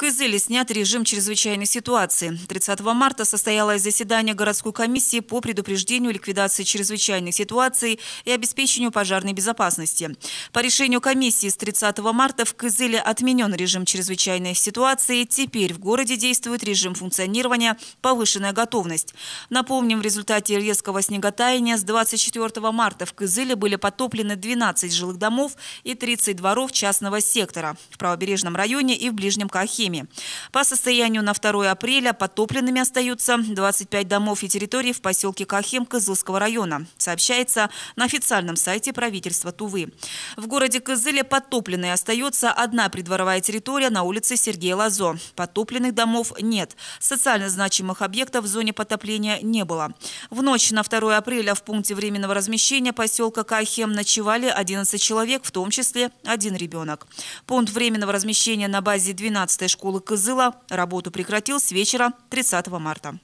Кызыле снят режим чрезвычайной ситуации. 30 марта состоялось заседание городской комиссии по предупреждению ликвидации чрезвычайной ситуации и обеспечению пожарной безопасности. По решению комиссии с 30 марта в Кызыле отменен режим чрезвычайной ситуации. Теперь в городе действует режим функционирования «Повышенная готовность». Напомним, в результате резкого снеготаяния с 24 марта в Кызыле были потоплены 12 жилых домов и 30 дворов частного сектора в правобережном районе и в Ближнем Кахе семьями. По состоянию на 2 апреля потопленными остаются 25 домов и территорий в поселке Кахем Кызылского района, сообщается на официальном сайте правительства Тувы. В городе Кызыле потопленной остается одна придворовая территория на улице Сергея Лазо. Потопленных домов нет. Социально значимых объектов в зоне потопления не было. В ночь на 2 апреля в пункте временного размещения поселка Кахем ночевали 11 человек, в том числе один ребенок. Пункт временного размещения на базе 12-й школы школы Кызыла. Работу прекратил с вечера 30 марта.